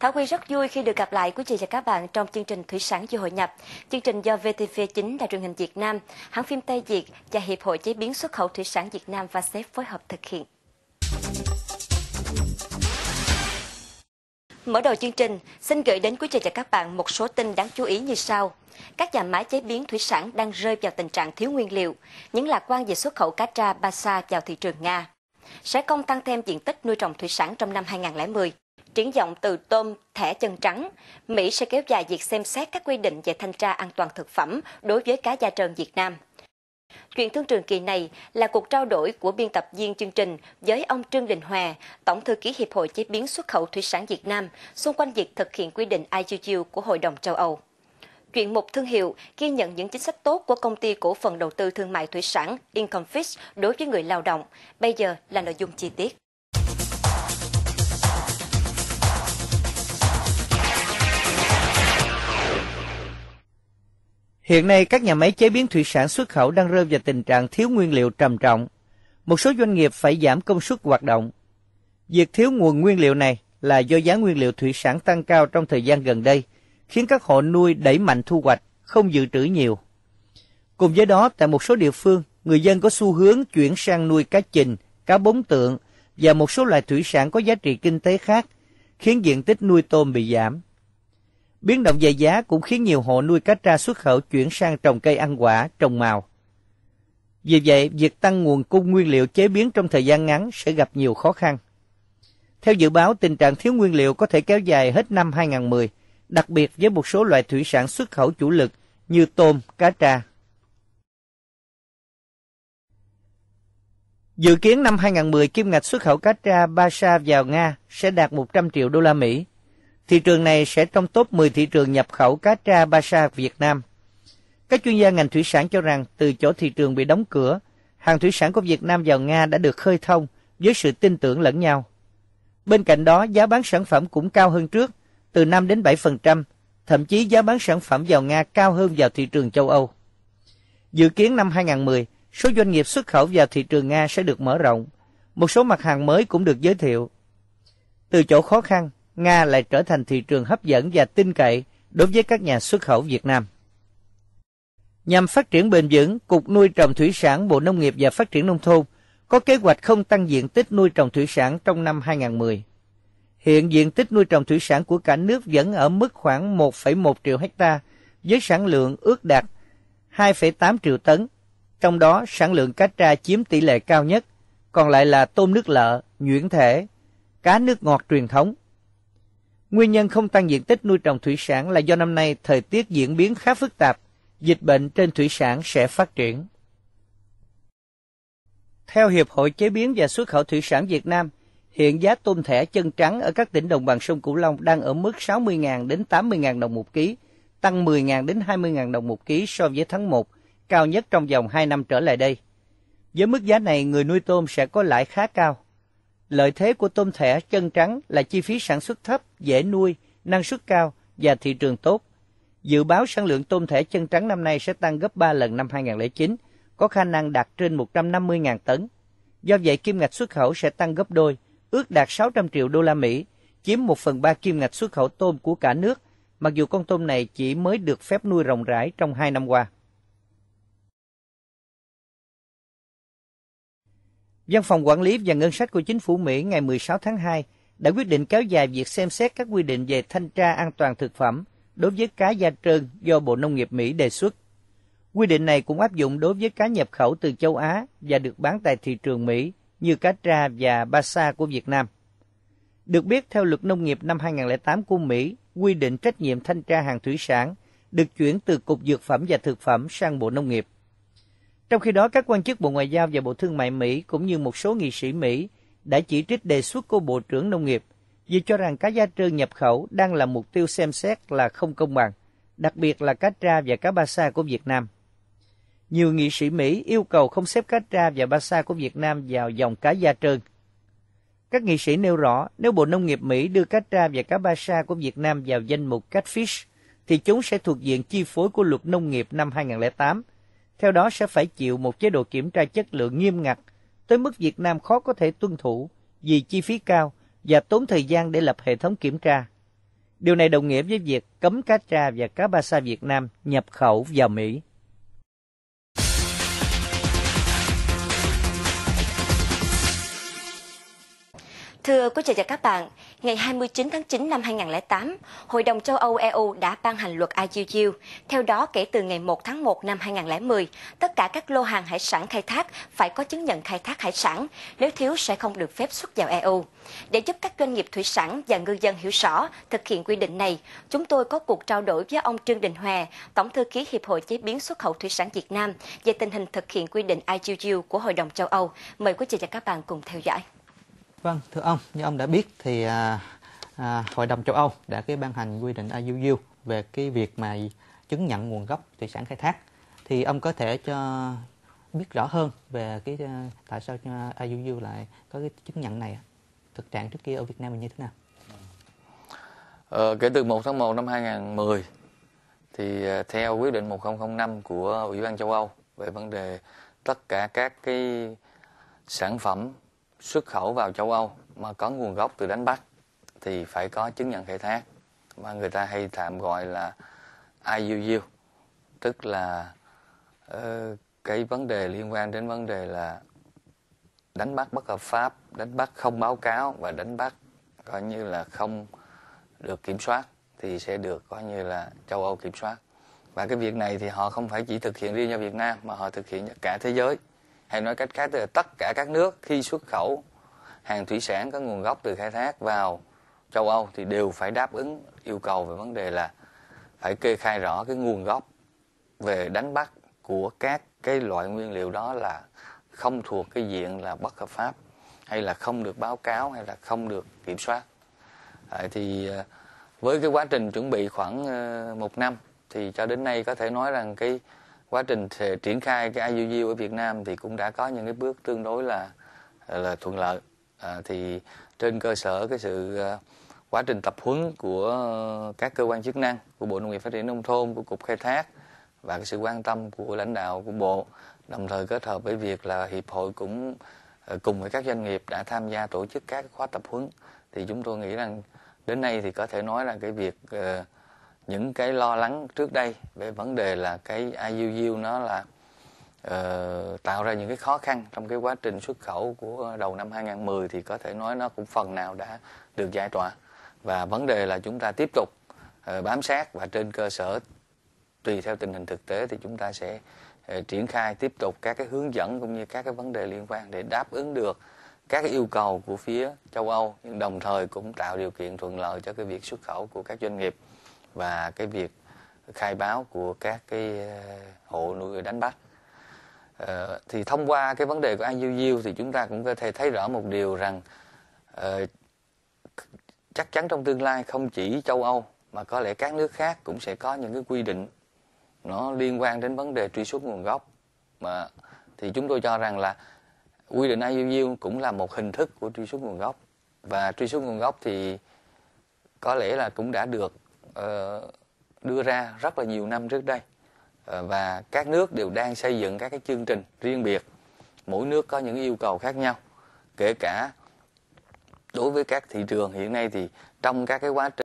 Thảo Quy rất vui khi được gặp lại quý vị và các bạn trong chương trình Thủy sản chưa hội nhập. Chương trình do vtv chính là truyền hình Việt Nam, hãng phim Tây Việt và Hiệp hội chế biến xuất khẩu thủy sản Việt Nam và xếp phối hợp thực hiện. Mở đầu chương trình, xin gửi đến quý vị và các bạn một số tin đáng chú ý như sau. Các nhà máy chế biến thủy sản đang rơi vào tình trạng thiếu nguyên liệu, những lạc quan về xuất khẩu cá tra sa vào thị trường Nga. Sẽ công tăng thêm diện tích nuôi trồng thủy sản trong năm 2010. Triển vọng từ tôm, thẻ chân trắng, Mỹ sẽ kéo dài việc xem xét các quy định về thanh tra an toàn thực phẩm đối với cá da trơn Việt Nam. Chuyện thương trường kỳ này là cuộc trao đổi của biên tập viên chương trình với ông Trương Đình Hòa, Tổng thư ký Hiệp hội Chế biến xuất khẩu thủy sản Việt Nam xung quanh việc thực hiện quy định IUU của Hội đồng châu Âu. Chuyện mục thương hiệu ghi nhận những chính sách tốt của công ty cổ phần đầu tư thương mại thủy sản Incomfish đối với người lao động. Bây giờ là nội dung chi tiết. Hiện nay các nhà máy chế biến thủy sản xuất khẩu đang rơi vào tình trạng thiếu nguyên liệu trầm trọng. Một số doanh nghiệp phải giảm công suất hoạt động. Việc thiếu nguồn nguyên liệu này là do giá nguyên liệu thủy sản tăng cao trong thời gian gần đây, khiến các hộ nuôi đẩy mạnh thu hoạch, không dự trữ nhiều. Cùng với đó, tại một số địa phương, người dân có xu hướng chuyển sang nuôi cá trình, cá bống tượng và một số loại thủy sản có giá trị kinh tế khác, khiến diện tích nuôi tôm bị giảm. Biến động về giá cũng khiến nhiều hộ nuôi cá tra xuất khẩu chuyển sang trồng cây ăn quả, trồng màu. Vì vậy, việc tăng nguồn cung nguyên liệu chế biến trong thời gian ngắn sẽ gặp nhiều khó khăn. Theo dự báo, tình trạng thiếu nguyên liệu có thể kéo dài hết năm 2010, đặc biệt với một số loại thủy sản xuất khẩu chủ lực như tôm, cá tra. Dự kiến năm 2010, kim ngạch xuất khẩu cá tra ba sa vào Nga sẽ đạt 100 triệu đô la Mỹ, Thị trường này sẽ trong top 10 thị trường nhập khẩu cá tra ba sa Việt Nam. Các chuyên gia ngành thủy sản cho rằng từ chỗ thị trường bị đóng cửa, hàng thủy sản của Việt Nam vào Nga đã được khơi thông với sự tin tưởng lẫn nhau. Bên cạnh đó, giá bán sản phẩm cũng cao hơn trước, từ 5 đến 7%, thậm chí giá bán sản phẩm vào Nga cao hơn vào thị trường châu Âu. Dự kiến năm 2010, số doanh nghiệp xuất khẩu vào thị trường Nga sẽ được mở rộng. Một số mặt hàng mới cũng được giới thiệu. Từ chỗ khó khăn, Nga lại trở thành thị trường hấp dẫn và tin cậy đối với các nhà xuất khẩu Việt Nam. Nhằm phát triển bền vững, Cục Nuôi trồng Thủy sản Bộ Nông nghiệp và Phát triển Nông thôn có kế hoạch không tăng diện tích nuôi trồng thủy sản trong năm 2010. Hiện diện tích nuôi trồng thủy sản của cả nước vẫn ở mức khoảng 1,1 triệu hecta với sản lượng ước đạt 2,8 triệu tấn, trong đó sản lượng cá tra chiếm tỷ lệ cao nhất, còn lại là tôm nước lợ, nhuyễn thể, cá nước ngọt truyền thống. Nguyên nhân không tăng diện tích nuôi trồng thủy sản là do năm nay thời tiết diễn biến khá phức tạp, dịch bệnh trên thủy sản sẽ phát triển. Theo Hiệp hội Chế biến và Xuất khẩu Thủy sản Việt Nam, hiện giá tôm thẻ chân trắng ở các tỉnh đồng bằng sông Cửu Long đang ở mức 60.000 đến 80.000 đồng một ký, tăng 10.000 đến 20.000 đồng một ký so với tháng 1, cao nhất trong vòng 2 năm trở lại đây. Với mức giá này, người nuôi tôm sẽ có lãi khá cao. Lợi thế của tôm thẻ chân trắng là chi phí sản xuất thấp, dễ nuôi, năng suất cao và thị trường tốt. Dự báo sản lượng tôm thẻ chân trắng năm nay sẽ tăng gấp 3 lần năm 2009, có khả năng đạt trên 150.000 tấn. Do vậy, kim ngạch xuất khẩu sẽ tăng gấp đôi, ước đạt 600 triệu đô la Mỹ, chiếm 1 phần 3 kim ngạch xuất khẩu tôm của cả nước, mặc dù con tôm này chỉ mới được phép nuôi rộng rãi trong 2 năm qua. Văn phòng Quản lý và Ngân sách của Chính phủ Mỹ ngày 16 tháng 2 đã quyết định kéo dài việc xem xét các quy định về thanh tra an toàn thực phẩm đối với cá da trơn do Bộ Nông nghiệp Mỹ đề xuất. Quy định này cũng áp dụng đối với cá nhập khẩu từ châu Á và được bán tại thị trường Mỹ như cá tra và ba sa của Việt Nam. Được biết, theo luật nông nghiệp năm 2008 của Mỹ, quy định trách nhiệm thanh tra hàng thủy sản được chuyển từ Cục Dược phẩm và Thực phẩm sang Bộ Nông nghiệp. Trong khi đó, các quan chức Bộ Ngoại giao và Bộ Thương mại Mỹ cũng như một số nghị sĩ Mỹ đã chỉ trích đề xuất của Bộ trưởng Nông nghiệp vì cho rằng cá da trơn nhập khẩu đang là mục tiêu xem xét là không công bằng, đặc biệt là cá tra và cá ba sa của Việt Nam. Nhiều nghị sĩ Mỹ yêu cầu không xếp cá tra và ba sa của Việt Nam vào dòng cá da trơn. Các nghị sĩ nêu rõ nếu Bộ Nông nghiệp Mỹ đưa cá tra và cá ba sa của Việt Nam vào danh mục catfish, thì chúng sẽ thuộc diện chi phối của luật nông nghiệp năm 2008 theo đó sẽ phải chịu một chế độ kiểm tra chất lượng nghiêm ngặt, tới mức Việt Nam khó có thể tuân thủ vì chi phí cao và tốn thời gian để lập hệ thống kiểm tra. Điều này đồng nghĩa với việc cấm cá tra và cá ba sa Việt Nam nhập khẩu vào Mỹ. Thưa quý vị và các bạn, ngày 29 tháng 9 năm 2008, Hội đồng châu Âu EU đã ban hành luật IUU. Theo đó, kể từ ngày 1 tháng 1 năm 2010, tất cả các lô hàng hải sản khai thác phải có chứng nhận khai thác hải sản, nếu thiếu sẽ không được phép xuất vào EU. Để giúp các doanh nghiệp thủy sản và ngư dân hiểu rõ thực hiện quy định này, chúng tôi có cuộc trao đổi với ông Trương Đình Hòa, Tổng thư ký Hiệp hội Chế biến xuất khẩu thủy sản Việt Nam về tình hình thực hiện quy định IUU của Hội đồng châu Âu. Mời quý vị và các bạn cùng theo dõi. Vâng, thưa ông, như ông đã biết thì à, à, Hội đồng châu Âu đã cái ban hành quy định IUU về cái việc mà chứng nhận nguồn gốc thủy sản khai thác. Thì ông có thể cho biết rõ hơn về cái à, tại sao IUU lại có cái chứng nhận này thực trạng trước kia ở Việt Nam mình như thế nào? Ờ, kể từ 1 tháng 1 năm 2010 thì à, theo quyết định 1005 của Ủy ban châu Âu về vấn đề tất cả các cái sản phẩm xuất khẩu vào châu Âu mà có nguồn gốc từ đánh bắt thì phải có chứng nhận khai thác mà người ta hay tạm gọi là IUU tức là ờ, cái vấn đề liên quan đến vấn đề là đánh bắt bất hợp pháp, đánh bắt không báo cáo và đánh bắt coi như là không được kiểm soát thì sẽ được coi như là châu Âu kiểm soát. Và cái việc này thì họ không phải chỉ thực hiện riêng cho Việt Nam mà họ thực hiện cho cả thế giới hay nói cách khác là tất cả các nước khi xuất khẩu hàng thủy sản có nguồn gốc từ khai thác vào châu Âu thì đều phải đáp ứng yêu cầu về vấn đề là phải kê khai rõ cái nguồn gốc về đánh bắt của các cái loại nguyên liệu đó là không thuộc cái diện là bất hợp pháp hay là không được báo cáo hay là không được kiểm soát thì ờ, với cái quá trình chuẩn bị khoảng ờ, một năm thì cho đến nay có thể nói rằng cái quá trình triển khai cái IUU ở Việt Nam thì cũng đã có những cái bước tương đối là là thuận lợi à, thì trên cơ sở cái sự à, quá trình tập huấn của các cơ quan chức năng của Bộ Nông nghiệp Phát triển Nông thôn của Cục Khai thác và cái sự quan tâm của lãnh đạo của Bộ đồng thời kết hợp với việc là hiệp hội cũng à, cùng với các doanh nghiệp đã tham gia tổ chức các khóa tập huấn thì chúng tôi nghĩ rằng đến nay thì có thể nói là cái việc uh, những cái lo lắng trước đây về vấn đề là cái IUU nó là uh, tạo ra những cái khó khăn trong cái quá trình xuất khẩu của đầu năm 2010 thì có thể nói nó cũng phần nào đã được giải tỏa và vấn đề là chúng ta tiếp tục uh, bám sát và trên cơ sở tùy theo tình hình thực tế thì chúng ta sẽ uh, triển khai tiếp tục các cái hướng dẫn cũng như các cái vấn đề liên quan để đáp ứng được các yêu cầu của phía châu Âu nhưng đồng thời cũng tạo điều kiện thuận lợi cho cái việc xuất khẩu của các doanh nghiệp và cái việc khai báo của các cái ờ, hộ nuôi đánh bắt ờ, thì thông qua cái vấn đề của IUU thì chúng ta cũng có thể thấy rõ một điều rằng uh, chắc chắn trong tương lai không chỉ châu Âu mà có lẽ các nước khác cũng sẽ có những cái quy định nó liên quan đến vấn đề truy xuất nguồn gốc mà thì chúng tôi cho rằng là quy định IUU cũng là một hình thức của truy xuất nguồn gốc và truy xuất nguồn gốc thì có lẽ là cũng đã được Ờ, đưa ra rất là nhiều năm trước đây ờ, và các nước đều đang xây dựng các cái chương trình riêng biệt mỗi nước có những yêu cầu khác nhau kể cả đối với các thị trường hiện nay thì trong các cái quá trình